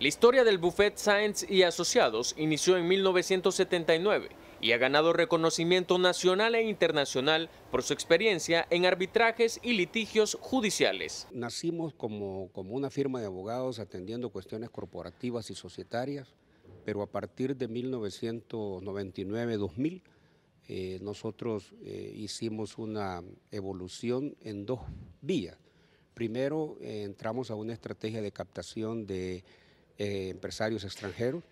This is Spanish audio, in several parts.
La historia del Buffet Science y Asociados inició en 1979 y ha ganado reconocimiento nacional e internacional por su experiencia en arbitrajes y litigios judiciales. Nacimos como, como una firma de abogados atendiendo cuestiones corporativas y societarias, pero a partir de 1999-2000 eh, nosotros eh, hicimos una evolución en dos vías. Primero eh, entramos a una estrategia de captación de eh, empresarios extranjeros.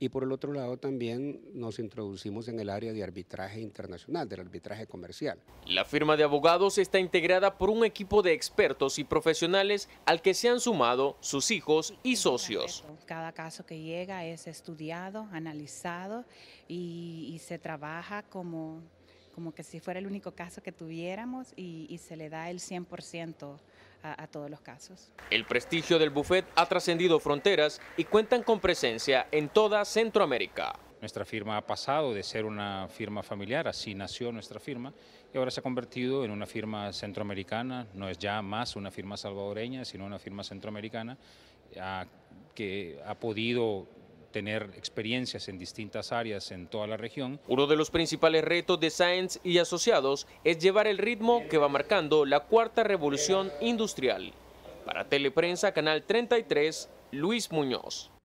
Y por el otro lado también nos introducimos en el área de arbitraje internacional, del arbitraje comercial. La firma de abogados está integrada por un equipo de expertos y profesionales al que se han sumado sus hijos y socios. Cada caso que llega es estudiado, analizado y se trabaja como como que si fuera el único caso que tuviéramos y, se le da el 100% a, todos los casos. El prestigio del buffet ha trascendido fronteras y cuentan con presencia en toda Centroamérica. Nuestra firma ha pasado de ser una firma familiar, así nació nuestra firma, y ahora se ha convertido en una firma centroamericana, no es ya más una firma salvadoreña, sino una firma centroamericana que ha podido tener experiencias en distintas áreas en toda la región. Uno de los principales retos de Science y asociados es llevar el ritmo que va marcando la cuarta revolución industrial. Para Teleprensa, Canal 33, Luis Muñoz.